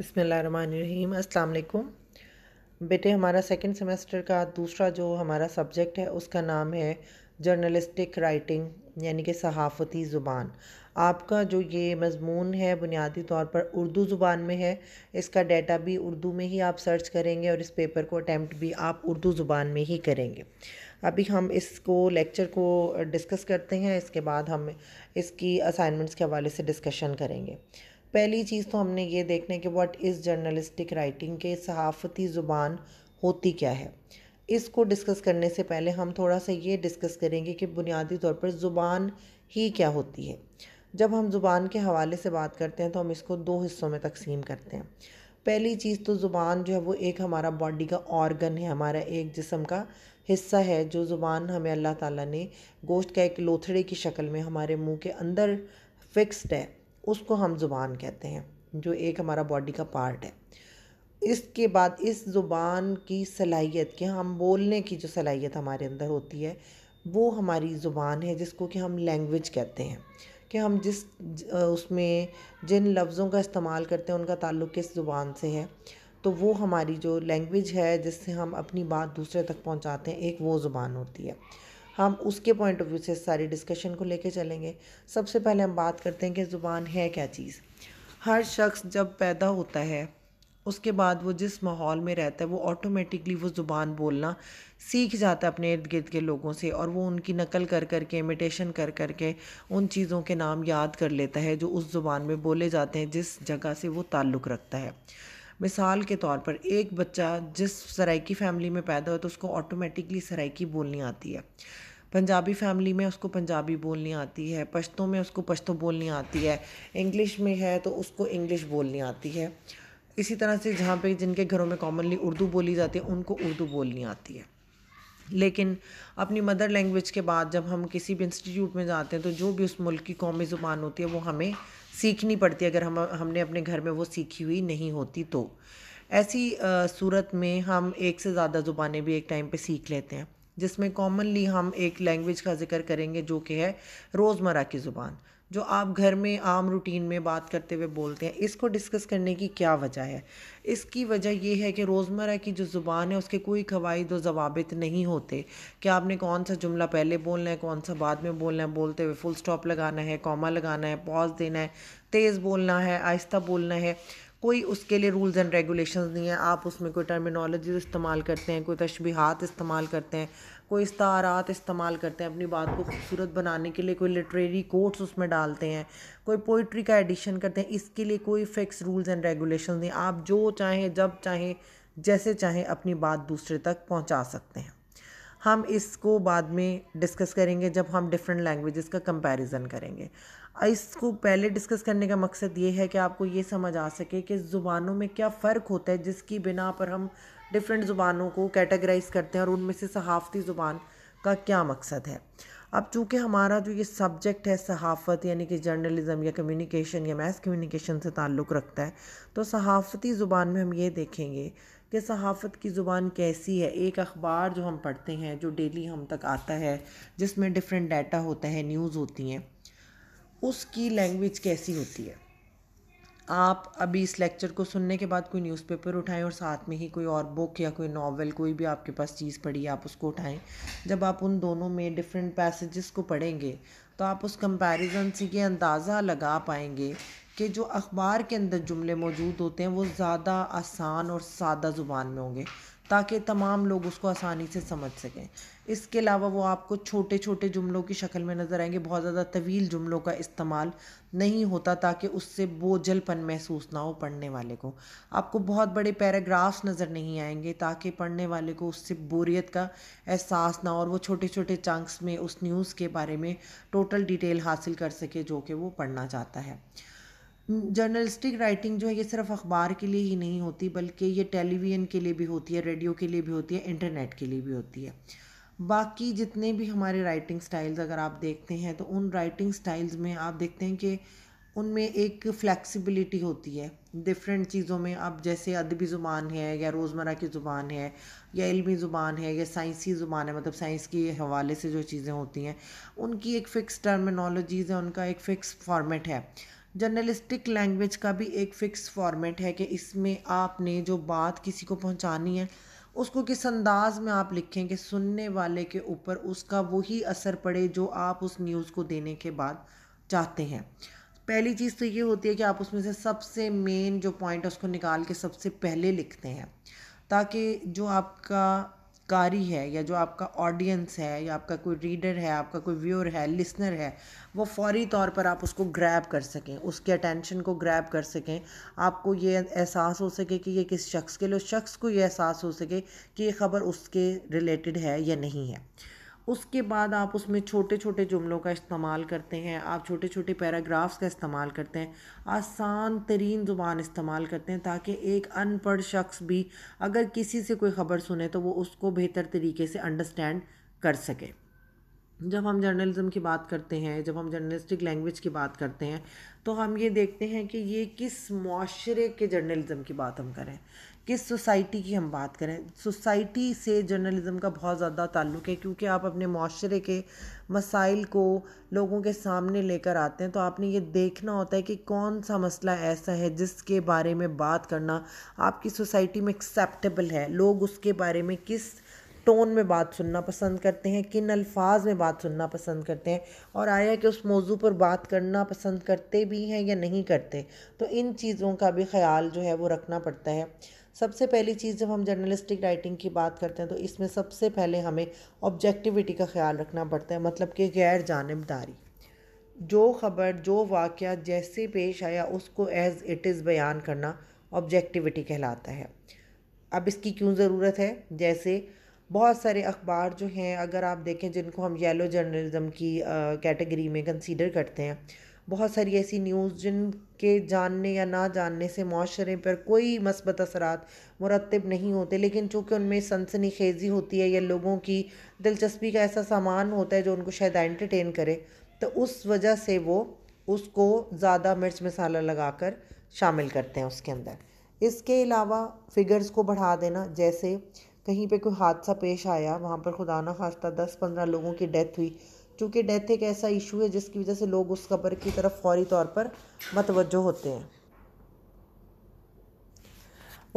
बसमीम अल्लाम बेटे हमारा सेकेंड सेमेस्टर का दूसरा जो हमारा सब्जेक्ट है उसका नाम है जर्नलिस्टिक राइटिंग यानी कि सहाफ़ती ज़ुबान आपका जो ये मजमून है बुनियादी तौर पर उर्दू ज़ुबान में है इसका डाटा भी उर्दू में ही आप सर्च करेंगे और इस पेपर को अटैम्प्ट भी आप उर्दू ज़ुबान में ही करेंगे अभी हम इसको लेक्चर को डिस्कस करते हैं इसके बाद हम इसकी असाइनमेंट्स के हवाले से डिस्कशन करेंगे पहली चीज़ तो हमने ये देखना है कि व्हाट इज़ जर्नलिस्टिक राइटिंग के सहाफ़ती ज़ुबान होती क्या है इसको डिस्कस करने से पहले हम थोड़ा सा ये डिस्कस करेंगे कि बुनियादी तौर पर ज़ुबान ही क्या होती है जब हम ज़ुबान के हवाले से बात करते हैं तो हम इसको दो हिस्सों में तकसीम करते हैं पहली चीज़ तो ज़ुबान जो है वो एक हमारा बॉडी का ऑर्गन है हमारा एक जिसम का हिस्सा है जो ज़ुबान हमें अल्लाह ताला ने गोश्त का एक लोथड़े की शक्ल में हमारे मुंह के अंदर फिक्स्ड है उसको हम ज़ुबान कहते हैं जो एक हमारा बॉडी का पार्ट है इसके बाद इस ज़ुबान की सलाहियत के हम बोलने की जो सलाहियत हमारे अंदर होती है वो हमारी ज़ुबान है जिसको कि हम लैंग्वेज कहते हैं कि हम जिस उसमें जिन लफ्ज़ों का इस्तेमाल करते हैं उनका ताल्लुक़ किस ज़ुबान से है तो वो हमारी जो लैंग्वेज है जिससे हम अपनी बात दूसरे तक पहुंचाते हैं एक वो ज़ुबान होती है हम उसके पॉइंट ऑफ व्यू से सारी डिस्कशन को लेके चलेंगे सबसे पहले हम बात करते हैं कि ज़ुबान है क्या चीज़ हर शख्स जब पैदा होता है उसके बाद वो जिस माहौल में रहता है वो ऑटोमेटिकली वो ज़ुबान बोलना सीख जाता है अपने इर्द गिर्द के लोगों से और वो उनकी नकल कर कर के इमिटेशन कर कर के उन चीज़ों के नाम याद कर लेता है जो उस ज़ुबान में बोले जाते हैं जिस जगह से वो ताल्लुक़ रखता है मिसाल के तौर पर एक बच्चा जिस सराइकी फैमिली में पैदा हो तो उसको ऑटोमेटिकली सराइकी बोलनी आती है पंजाबी फैमिली में उसको पंजाबी बोलनी आती है पश्तों में उसको पश्तो बोलनी आती है इंग्लिश में है तो उसको इंग्लिश बोलनी आती है इसी तरह से जहाँ पे जिनके घरों में कॉमनली उर्दू बोली जाती है उनको उर्दू बोलनी आती है लेकिन अपनी मदर लैंग्वेज के बाद जब हम किसी भी इंस्टीट्यूट में जाते हैं तो जो भी उस मुल्क की कौमी ज़ुबान होती है वो हमें सीखनी पड़ती अगर हम हमने अपने घर में वो सीखी हुई नहीं होती तो ऐसी सूरत में हम एक से ज़्यादा ज़ुबानें भी एक टाइम पे सीख लेते हैं जिसमें कॉमनली हम एक लैंग्वेज का जिक्र करेंगे जो कि है रोज़मर्रा की ज़ुबान जो आप घर में आम रूटीन में बात करते हुए बोलते हैं इसको डिस्कस करने की क्या वजह है इसकी वजह यह है कि रोज़मर्रा की जो ज़ुबान है उसके कोई कवायद व जवाबित नहीं होते कि आपने कौन सा जुमला पहले बोलना है कौन सा बाद में बोलना है बोलते हुए फुल स्टॉप लगाना है कॉमा लगाना है पॉज देना है तेज़ बोलना है आहिस्ता बोलना है कोई उसके लिए रूल्स एंड रेगुलेशंस नहीं है आप उसमें कोई टर्मिनोलॉजी इस्तेमाल करते हैं कोई तशबीहात इस्तेमाल करते हैं कोई इस्तारात इस्तेमाल करते हैं अपनी बात को खूबसूरत बनाने के लिए कोई लिटरेरी कोट्स उसमें डालते हैं कोई पोइट्री का एडिशन करते हैं इसके लिए कोई फिक्स रूल्स एंड रेगुलेशन नहीं आप जो चाहें जब चाहें जैसे चाहें अपनी बात दूसरे तक पहुँचा सकते हैं हम इसको बाद में डिस्कस करेंगे जब हम डिफरेंट लैंग्वेजेस का कंपैरिजन करेंगे इसको पहले डिस्कस करने का मकसद ये है कि आपको ये समझ आ सके कि ज़ुबानों में क्या फ़र्क होता है जिसकी बिना पर हम डिफरेंट ज़ुबानों को कैटेगराइज करते हैं और उनमें से सहाफ़ती ज़ुबान का क्या मकसद है अब चूँकि हमारा जो ये सब्जेक्ट है सहाफ़त यानी कि जर्नलिज़म या कम्युनिकेशन या मैथ कम्युनिकेशन से ताल्लुक़ रखता है तो सहाफ़ती ज़ुबान में हम ये देखेंगे कि सहाफ़त की ज़ुबान कैसी है एक अखबार जो हम पढ़ते हैं जो डेली हम तक आता है जिसमें डिफरेंट डाटा होता है न्यूज़ होती हैं उसकी लैंग्वेज कैसी होती है आप अभी इस लेक्चर को सुनने के बाद कोई न्यूज़पेपर उठाएं और साथ में ही कोई और बुक या कोई नावल कोई भी आपके पास चीज़ पड़ी आप उसको उठाएं जब आप उन दोनों में डिफरेंट पैसेजेस को पढ़ेंगे तो आप उस कंपैरिजन से ये अंदाज़ा लगा पाएंगे कि जो अखबार के अंदर जुमले मौजूद होते हैं वो ज़्यादा आसान और सादा ज़ुबान में होंगे ताकि तमाम लोग उसको आसानी से समझ सकें इसके अलावा वो आपको छोटे छोटे जुमलों की शक्ल में नज़र आएंगे बहुत ज़्यादा तवील जुमलों का इस्तेमाल नहीं होता ताकि उससे बोझलपन महसूस ना हो पढ़ने वाले को आपको बहुत बड़े पैराग्राफ्स नज़र नहीं आएंगे ताकि पढ़ने वाले को उससे बोरियत का एहसास ना हो और वो छोटे छोटे चंक्स में उस न्यूज़ के बारे में टोटल डिटेल हासिल कर सके जो कि वो पढ़ना चाहता है जर्नलिस्टिक राइटिंग जो है ये सिर्फ अखबार के लिए ही नहीं होती बल्कि ये टेलीविज़न के लिए भी होती है रेडियो के लिए भी होती है इंटरनेट के लिए भी होती है बाकी जितने भी हमारे राइटिंग स्टाइल्स अगर आप देखते हैं तो उन राइटिंग स्टाइल्स में आप देखते हैं कि उनमें एक फ्लैक्सिबिलिटी होती है डिफरेंट चीज़ों में अब जैसे अदबी ज़ुबान है या रोज़मर्रा की ज़ुबान है या इलमी ज़ुबान है या साइंसी ज़ुबान है मतलब साइंस के हवाले से जो चीज़ें होती हैं उनकी एक फ़िक्स टर्मिनोलॉजीज़ है उनका एक फ़िक्स फॉर्मेट है जर्नलिस्टिक लैंग्वेज का भी एक फ़िक्स फॉर्मेट है कि इसमें आपने जो बात किसी को पहुंचानी है उसको किस अंदाज में आप लिखें कि सुनने वाले के ऊपर उसका वही असर पड़े जो आप उस न्यूज़ को देने के बाद चाहते हैं पहली चीज़ तो ये होती है कि आप उसमें से सबसे मेन जो पॉइंट है उसको निकाल के सबसे पहले लिखते हैं ताकि जो आपका कारी है या जो आपका ऑडियंस है या आपका कोई रीडर है आपका कोई व्यूअर है लिसनर है वो फौरी तौर पर आप उसको ग्रैब कर सकें उसके अटेंशन को ग्रैब कर सकें आपको ये एहसास हो सके कि ये किस शख्स के लिए उस शख्स को ये एहसास हो सके कि ये ख़बर उसके रिलेटेड है या नहीं है उसके बाद आप उसमें छोटे छोटे जुमलों का इस्तेमाल करते हैं आप छोटे छोटे पैराग्राफ्स का इस्तेमाल करते हैं आसान तरीन ज़ुबान इस्तेमाल करते हैं ताकि एक अनपढ़ शख्स भी अगर किसी से कोई ख़बर सुने तो वो उसको बेहतर तरीके से अंडरस्टैंड कर सके जब हम जर्नलिज्म की बात करते हैं जब हम जर्नलिस्टिक लैंग्वेज की बात करते हैं तो हम ये देखते हैं कि ये किस माशरे के जर्नलिज्म की बात हम करें किस सोसाइटी की हम बात करें सोसाइटी से जर्नलिज़म का बहुत ज़्यादा ताल्लुक़ है क्योंकि आप अपने माशरे के मसाइल को लोगों के सामने लेकर आते हैं तो आपने ये देखना होता है कि कौन सा मसला ऐसा है जिसके बारे में बात करना आपकी सोसाइटी में एक्सेप्टेबल है लोग उसके बारे में किस टोन में बात सुनना पसंद करते हैं किन अल्फाज में बात सुनना पसंद करते हैं और आया कि उस मौजू पर बात करना पसंद करते भी हैं या नहीं करते तो इन चीज़ों का भी ख्याल जो है वो रखना पड़ता है सबसे पहली चीज़ जब हम जर्नलिस्टिक राइटिंग की बात करते हैं तो इसमें सबसे पहले हमें ऑब्जेक्टिविटी का ख्याल रखना पड़ता है मतलब कि गैर जानबदारी जो खबर जो वाक़ जैसे पेश आया उसको एज़ इट इज़ बयान करना ऑब्जेक्टिविटी कहलाता है अब इसकी क्यों ज़रूरत है जैसे बहुत सारे अखबार जो हैं अगर आप देखें जिनको हम येलो जर्नलिज़म की कैटेगरी में कंसीडर करते हैं बहुत सारी ऐसी न्यूज़ जिनके जानने या ना जानने से माशरे पर कोई मस्बत असरात मुरतब नहीं होते लेकिन चूँकि उनमें सनसनी खेज़ी होती है या लोगों की दिलचस्पी का ऐसा सामान होता है जो उनको शायद एंटरटेन करे तो उस वजह से वो उसको ज़्यादा मिर्च मसाला लगा कर शामिल करते हैं उसके अंदर इसके अलावा फिगर्स को बढ़ा देना जैसे कहीं पे कोई हादसा पेश आया वहाँ पर खुदा ना खास्ता दस पंद्रह लोगों की डेथ हुई चूँकि डेथ एक ऐसा इशू है जिसकी वजह से लोग उस खबर की तरफ फौरी तौर पर मतवजो होते हैं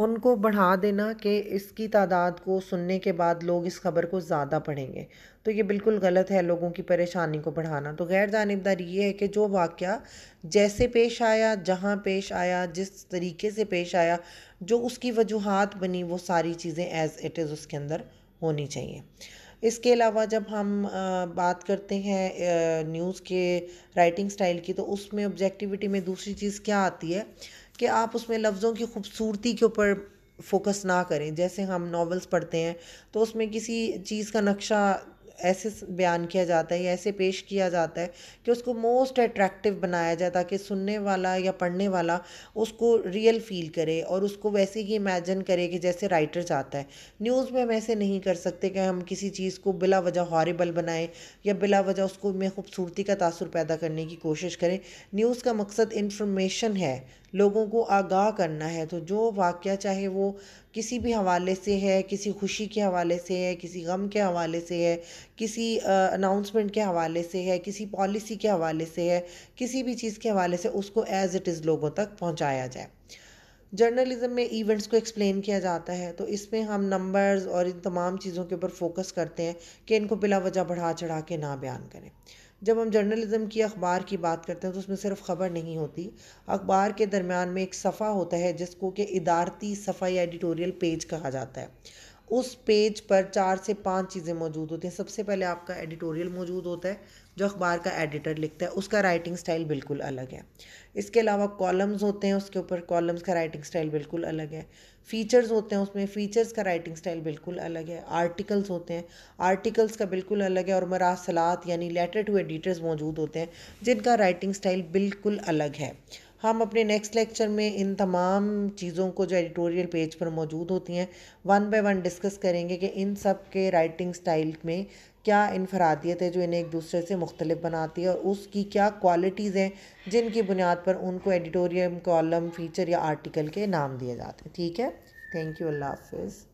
उनको बढ़ा देना कि इसकी तादाद को सुनने के बाद लोग इस खबर को ज़्यादा पढ़ेंगे तो ये बिल्कुल गलत है लोगों की परेशानी को बढ़ाना तो गैर जानबदार ये है कि जो वाक़ जैसे पेश आया जहाँ पेश आया जिस तरीके से पेश आया जो उसकी वजूहत बनी वो सारी चीज़ें एज़ इट इज़ उसके अंदर होनी चाहिए इसके अलावा जब हम बात करते हैं न्यूज़ के राइटिंग स्टाइल की तो उसमें ऑब्जेक्टिविटी में दूसरी चीज़ क्या आती है कि आप उसमें लफ्ज़ों की खूबसूरती के ऊपर फोकस ना करें जैसे हम नॉवेल्स पढ़ते हैं तो उसमें किसी चीज़ का नक्शा ऐसे बयान किया जाता है या ऐसे पेश किया जाता है कि उसको मोस्ट अट्रैक्टिव बनाया जाए ताकि सुनने वाला या पढ़ने वाला उसको रियल फील करे और उसको वैसे ही इमेजन करे कि जैसे राइटर चाहता है न्यूज़ में हम ऐसे नहीं कर सकते कि हम किसी चीज़ को बिला वजह हॉरेबल बनाएं या बिला वजह उसको में खूबसूरती का तासर पैदा करने की कोशिश करें न्यूज़ का मकसद इंफॉर्मेशन है लोगों को आगाह करना है तो जो वाक़ चाहे वो किसी भी हवाले से है किसी खुशी के हवाले से है किसी गम के हवाले से है किसी अनाउंसमेंट के हवाले से है किसी पॉलिसी के हवाले से है किसी भी चीज़ के हवाले से उसको एज़ इट इज़ लोगों तक पहुँचाया जाए जर्नलिज्म में इवेंट्स को एक्सप्लेन किया जाता है तो इसमें हम नंबर्स और इन तमाम चीज़ों के ऊपर फोकस करते हैं कि इनको बिला वजह बढ़ा चढ़ा के ना बयान करें जब हम जर्नलिज़म की अखबार की बात करते हैं तो उसमें सिर्फ ख़बर नहीं होती अखबार के दरमियान में एक सफ़ा होता है जिसको कि इदारती सफ़ा या एडिटोरियल पेज कहा जाता है उस पेज पर चार से पांच चीज़ें मौजूद होती हैं सबसे पहले आपका एडिटोरियल मौजूद होता है जो अखबार का एडिटर लिखता है उसका राइटिंग स्टाइल बिल्कुल अलग है इसके अलावा कॉलम्स होते हैं उसके ऊपर कॉलम्स का राइटिंग स्टाइल बिल्कुल अलग है फीचर्स होते हैं उसमें फीचर्स का राइटिंग स्टाइल बिल्कुल अलग है आर्टिकल्स होते हैं आर्टिकल्स का बिल्कुल अलग है और मरासलात यानी लेटर टू एडिटर्स मौजूद होते हैं जिनका राइटिंग स्टाइल बिल्कुल अलग है हम अपने नेक्स्ट लेक्चर में इन तमाम चीज़ों को जो एडिटोरियल पेज पर मौजूद होती हैं वन बाय वन डिस्कस करेंगे कि इन सब के राइटिंग स्टाइल में क्या इनफरादियत है जो इन्हें एक दूसरे से मुख्तलिफ बनाती है और उसकी क्या क्वालिटीज़ हैं जिनकी बुनियाद पर उनको एडिटोरियम कॉलम फीचर या आर्टिकल के नाम दिए जाते हैं ठीक है थैंक यू अल्लाह हाफिज़